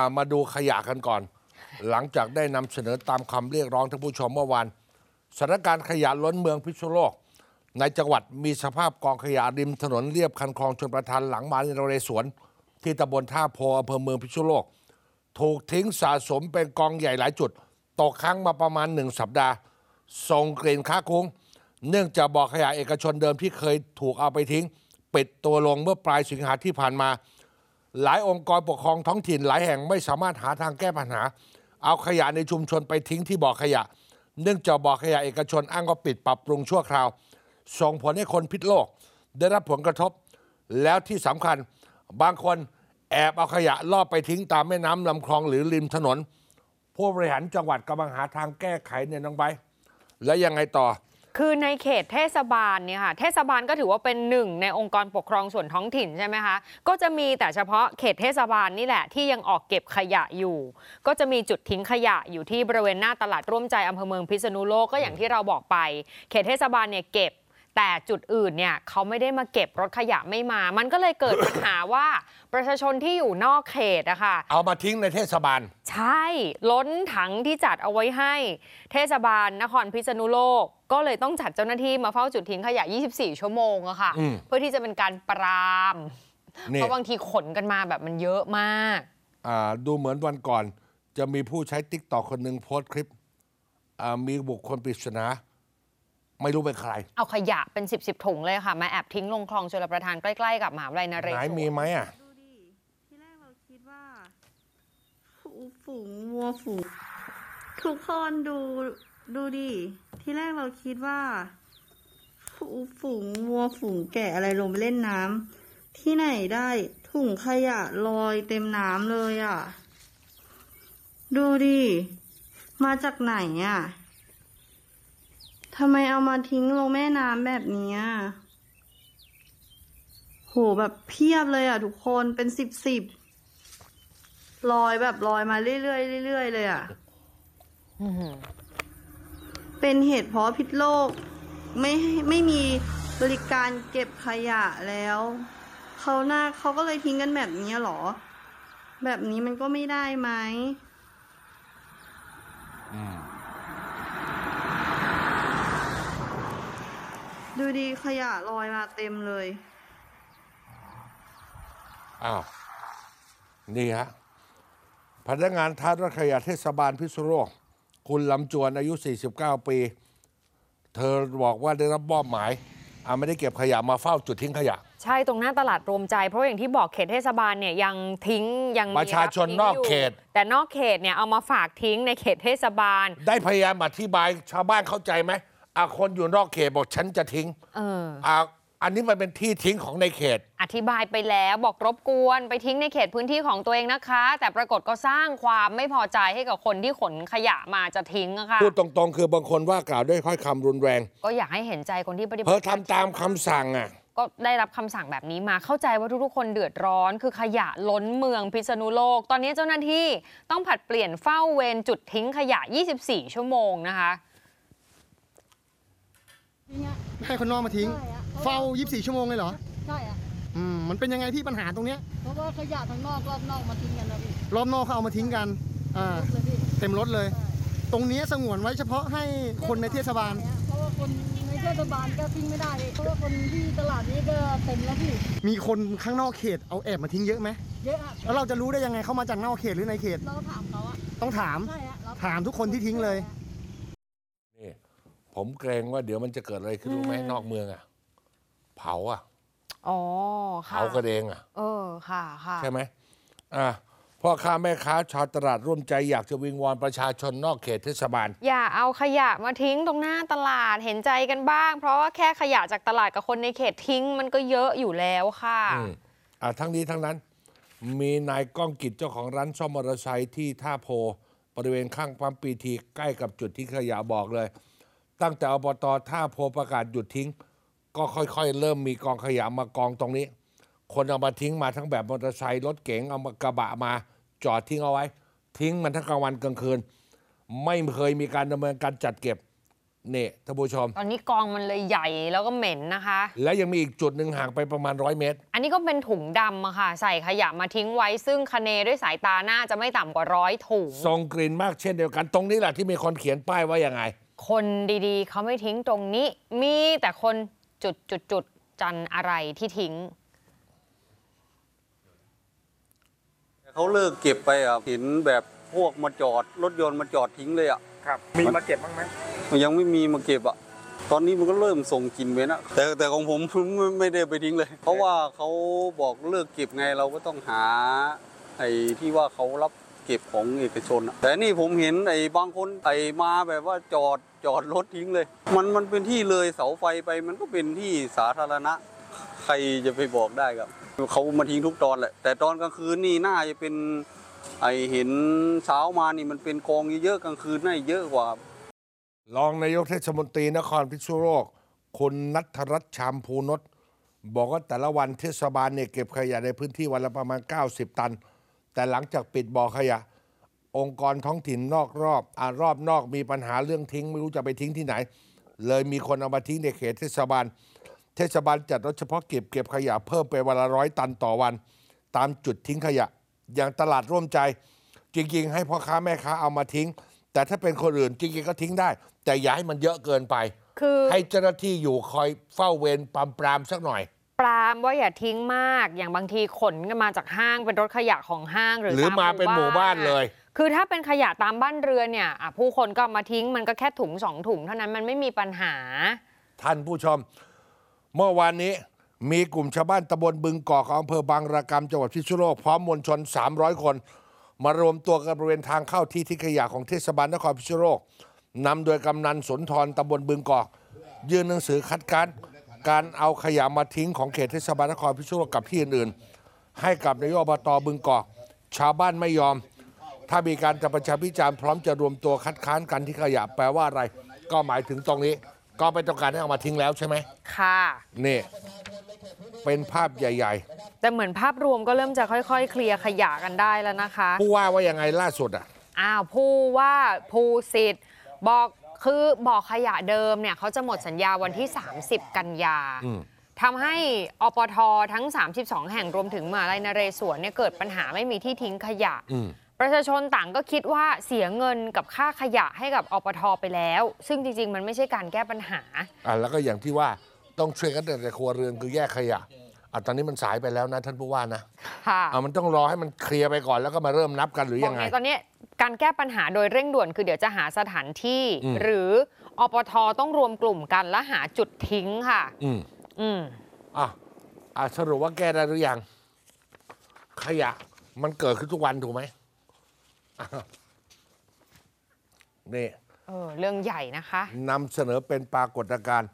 ามาดูขยะกันก่อน หลังจากได้นำเสนอตามคำเรียกร้องท่านผู้ชมเมื่อวาน สถานการณ์ขยะล้นเมืองพิษณุโลก ในจังหวัดมีสภาพกองขยะริมถนนเรียบคันคลองชนประทานหลังมาในโรเรสวน ที่ตำบลท่าโพอำเภอเมืองพิษณุโลก ถูกทิ้งสะสมเป็นกองใหญ่หลายจุด ตกค้างมาประมาณหนึ่งสัปดาห์ส่งกลิ่นค้าคุ้งเนื่องจากบ่อขยะเอกชนเดิมที่เคยถูกเอาไปทิ้งปิดตัวลงเมื่อปลายสิงหาที่ผ่านมาหลายองค์กรปกครองท้องถิ่นหลายแห่งไม่สามารถหาทางแก้ปัญหา เอาขยะในชุมชนไปทิ้งที่บ่อขยะ เนื่องจากบ่อขยะเอกชนอ้างว่าปิดปรับปรุงชั่วคราว ส่งผลให้คนพิษโลกได้รับผลกระทบ แล้วที่สำคัญ บางคนแอบเอาขยะ ลอบไปทิ้งตามแม่น้ำลำคลองหรือริมถนน ผู้บริหารจังหวัดกำลังหาทางแก้ไขเนี่ยน้องใบและยังไงต่อคือในเขตเทศบาลเนี่ยค่ะเทศบาลก็ถือว่าเป็นหนึ่งในองค์กรปกครองส่วนท้องถิ่นใช่ไหมคะก็จะมีแต่เฉพาะเขตเทศบาลนี่แหละที่ยังออกเก็บขยะอยู่ ก็จะมีจุดทิ้งขยะอยู่ที่บริเวณหน้าตลาดร่วมใจอำเภอเมืองพิษณุโลกก็อย่างที่เราบอกไปเขตเทศบาลเนี่ยเก็บแต่จุดอื่นเนี่ย เขาไม่ได้มาเก็บรถขยะไม่มา มันก็เลยเกิดปัญหาว่าประชาชนที่อยู่นอกเขตนะคะเอามาทิ้งในเทศบาล ใช่ ล้นถังที่จัดเอาไว้ให้เทศบาลนครพิษณุโลก ก็เลยต้องจัดเจ้าหน้าที่มาเฝ้าจุดทิ้งขยะ 24 ชั่วโมงอะค่ะเพื่อที่จะเป็นการปรามเพราะบางทีขนกันมาแบบมันเยอะมาก ดูเหมือนวันก่อนจะมีผู้ใช้ติ๊กตอกคนหนึ่งโพสต์คลิปมีบุคคลปริศนาไม่รู้เป็นใคร เอาขยะเป็นสิบสิบถุงเลยค่ะ มาแอบทิ้งลงคลองชลประทานใกล้ๆกับมหาวิทยาลัยนเรศไหนมีไหมอ่ะดูดิที่แรกเราคิดว่าฝูงวัวฝูงทุกคนดูดูดิที่แรกเราคิดว่า ฝูฝูงวัวฝูงแกะอะไรลงไปเล่นน้ำที่ไหนได้ ถุงขยะลอยเต็มน้ำเลยอ่ะดูดิ มาจากไหนอ่ะทำไมเอามาทิ้งลงแม่น้ำแบบนี้โหแบบเพียบเลยอ่ะทุกคน เป็นสิบสิบลอยแบบลอยมาเรื่อยๆเรื่อยๆเลยอ่ะ เป็นเหตุเพราะพิษโลก ไม่ไม่มีบริการเก็บขยะแล้วเขาหน้าเขาก็เลยทิ้งกันแบบนี้หรอ แบบนี้มันก็ไม่ได้ไหมอ่าดูดีขยะลอยมาเต็มเลย อ้าว นี่ฮะ พนักงานท่ารถขยะเทศบาลพิษณุโลกคุณลำจวนอายุ 49 ปี เธอบอกว่าได้รับมอบหมายอาไม่ได้เก็บขยะมาเฝ้าจุดทิ้งขยะ ใช่ ตรงหน้าตลาดรวมใจ เพราะอย่างที่บอกเขตเทศบาลเนี่ยยังทิ้ง ยังประชาชนนอกเขต แต่นอกเขตเนี่ยเอามาฝากทิ้งในเขตเทศบาล ได้พยายามอธิบายชาวบ้านเข้าใจไหมอาคนอยู่นอกเขต บอกฉันจะทิ้งเอออันนี้มันเป็นที่ทิ้งของในเขต อธิบายไปแล้วบอกรบกวนไปทิ้งในเขตพื้นที่ของตัวเองนะคะ แต่ปรากฏก็สร้างความไม่พอใจให้กับคนที่ขนขยะมาจะทิ้งะค่ะ พูดตรงๆคือบางคนว่ากล่าวด้วยค่อยคำรุนแรง ก็อยากให้เห็นใจคนที่ปฏิบัติเพอทำตามคำสั่งอ่ะก็ได้รับคำสั่งแบบนี้มาเข้าใจว่าทุกๆคนเดือดร้อน คือขยะล้นเมืองพิษณุโลก ตอนนี้เจ้าหน้าที่ต้องผัดเปลี่ยนเฝ้าเวรจุดทิ้งขยะ 24 ชั่วโมงนะคะให้คนนอกมาทิ้งใายี่เฝ้า24ชั่วโมงเลยเหรอ ใช่อะอืมมันเป็นยังไงพี่ปัญหาตรงเนี้ยเพราะว่าขยะทางนอกรอบนอกมาทิ้งกันนะพี่ รอบนอกเขาเอามาทิ้งกัน อ่า เต็มรถเลย ตรงนี้สงวนไว้เฉพาะให้คนในเทศบาล เพราะว่าคนในเทศบาลก็ทิ้งไม่ได้ เพราะว่าคนที่ตลาดนี้ก็เต็มแล้วพี่ มีคนข้างนอกเขตเอาแอบมาทิ้งเยอะไหมเยอะอะแล้วเราจะรู้ได้ยังไงเขามาจากนอกเขตหรือในเขตเราถามเขาอะต้องถามใช่ถามทุกคนที่ทิ้งเลยผมเกรงว่าเดี๋ยวมันจะเกิดอะไรขึ้นรู้ไหมนอกเมืองอ่ะเผาอ่ะอ๋อเผากระกเดงอ่ะ เออค่ะค่ะใช่ไหมอ่ะพ่อค้าแม่ค้าชาวตลาดร่วมใจอยากจะวิงวอนประชาชน นอกเขตเทศบาล อย่าเอาขยะมาทิ้งตรงหน้าตลาดเห็นใจกันบ้าง เพราะว่าแค่ขยะจากตลาดกับคนในเขตทิ้งมันก็เยอะอยู่แล้วค่ะอ่าทั้งนี้ทั้งนั้น มีนายก้องกิจเจ้าของร้านซ่อมมอเตอร์ไซค์ที่ท่าโพบริเวณข้างปั๊มปีทีใกล้กับจุดที่ขยะบอกเลยตั้งแต่อบตท่าโพประกาศหยุดทิ้ง ก็ค่อยๆเริ่มมีกองขยะมากองตรงนี้ คนเอามาทิ้งมาทั้งแบบมอเตอร์ไซค์รถเก๋งเอามากระบะมา จอดทิ้งเอาไว้ ทิ้งมันทั้งกลางวันกลางคืน ไม่เคยมีการดำเนินการจัดเก็บ นี่ท่านผู้ชมตอนนี้กองมันเลยใหญ่แล้วก็เหม็นนะคะ และยังมีอีกจุดหนึ่งห่างไปประมาณร้อยเมตร อันนี้ก็เป็นถุงดำค่ะใส่ขยะมาทิ้งไว้ ซึ่งคเนด้วยสายตาน่าจะไม่ต่ำกว่าร้อยถุงทรงกลิ่นมากเช่นเดียวกันตรงนี้แหละที่มีคนเขียนป้ายว่าอย่างไงคนดีๆเขาไม่ทิ้งตรงนี้ มีแต่คนจุดจุดจุดจันอะไรที่ทิ้งเขาเลิกเก็บไปอ่ะหินแบบพวกมาจอดรถยนต์มาจอดทิ้งเลยอ่ะครับ มีมาเก็บบ้างไหมยังไม่มี มาเก็บอ่ะ ตอนนี้มันก็เริ่มส่งกลิ่นไปนะแต่แต่ของผมไม่ได้ไปทิ้งเลย เพราะว่าเขาบอกเลิกเก็บไงเราก็ต้องหา ไอ้ที่ว่าเขารับเก็บของเอกชน แต่นี่ผมเห็นไอ้บางคนไอ้มาแบบว่าจอดจอดรถทิ้งเลยมันมันเป็นที่เลยเสาไฟไปมันก็เป็นที่สาธารณะใครจะไปบอกได้ครับ เขามาทิ้งทุกตอนแหละแต่ตอนกลางคืนนี่น่าจะเป็นไอเห็นเช้ามานี่มันเป็นกองเยอะกลางคืนน่าเยอะกว่ารองนายกเทศมนตรีนครพิษณุโลกคุณนัทรัตน์ชามภูนศบอกว่าแต่ละวันเทศบาลเนี่ยเก็บขยะในพื้นที่วันละประมาณ 90 ตันแต่หลังจากปิดบ่อขยะ องค์กรท้องถิ่นนอกรอบอารอบนอกมีปัญหาเรื่องทิ้ง ไม่รู้จะไปทิ้งที่ไหน เลยมีคนเอามาทิ้งในเขตเทศบาล เทศบาลจัดรถเฉพาะเก็บเก็บขยะเพิ่มไปวันละร้อยตันต่อวัน ตามจุดทิ้งขยะ อย่างตลาดร่วมใจ จริง ๆ ให้พ่อค้าแม่ค้าเอามาทิ้ง แต่ถ้าเป็นคนอื่นจริงๆก็ทิ้งได้ แต่อย่าให้มันเยอะเกินไป คือ ให้เจ้าหน้าที่อยู่คอยเฝ้าเวรปรามปรามสักหน่อยปรามว่าอย่าทิ้งมากอย่างบางทีขนกันมาจากห้างเป็นรถขยะของห้างหรือหรือมาเป็นหมู่บ้านเลย คือถ้าเป็นขยะตามบ้านเรือนเนี่ยผู้คนก็มาทิ้งมันก็แค่ถุงสองถุงเท่านั้นมันไม่มีปัญหา ท่านผู้ชมเมื่อวานนี้มีกลุ่มชาวบ้านตำบลบึงกอกอำเภอบางระกำจังหวัดพิษณุโลกพร้อมมวลชน 300 คน มารวมตัวกันบริเวณทางเข้าที่ทิ้งขยะของเทศบาลนครพิษณุโลกนำโดยกำนันสนทรตำบลบึงกอกยื่นหนังสือคัดค้านการเอาขยะมาทิ้งของเขตเทศบาลนครพิษณุโลกกับที่อื่นๆให้กับนายกอบตบึงกอกชาวบ้านไม่ยอม ถ้ามีการจะประชาพิจารณ์พร้อมจะรวมตัวคัดค้านกันที่ขยะแปลว่าอะไร ก็หมายถึงตรงนี้ ก็ไม่ต้องการให้เอามาทิ้งแล้วใช่ไหมค่ะ นี่ เป็นภาพใหญ่ๆ แต่เหมือนภาพรวมก็เริ่มจะค่อย ๆ เคลียร์ขยะกันได้แล้วนะคะผู้ว่าว่ายังไงล่าสุดอ่ะอ้าวผู้ว่าภูสิทธิ์บอกคือบ่อขยะเดิมเนี่ยเขาจะหมดสัญญาวันที่ 30 กันยาทำให้อปททั้ง 32 แห่ง รวมถึงมาลายนเรศวรเนี่ยเกิดปัญหาไม่มีที่ทิ้งขยะ ประชาชนต่างก็คิดว่าเสียเงินกับค่าขยะให้กับอปท ไปแล้ว ซึ่งจริงๆมันไม่ใช่การแก้ปัญหาอ่าแล้วก็อย่างที่ว่าต้องช่วยกันแต่ครัวเรือนคือแยกขยะอ่ะตอนนี้มันสายไปแล้วนะท่านผู้ว่านะค่ะอ่ะมันต้องรอให้มันเคลียร์ไปก่อนแล้วก็มาเริ่มนับกันหรือยังไงตอนนี้การแก้ปัญหาโดยเร่งด่วน คือเดี๋ยวจะหาสถานที่ หรืออปทต้องรวมกลุ่มกัน และหาจุดทิ้งค่ะ อืมอืมอ่ะอ่ะสรุปว่าแก้ได้หรือยังขยะมันเกิดขึ้นทุกวันถูกไหมนี่ เออ เรื่องใหญ่นะคะนำเสนอเป็นปรากฏการณ์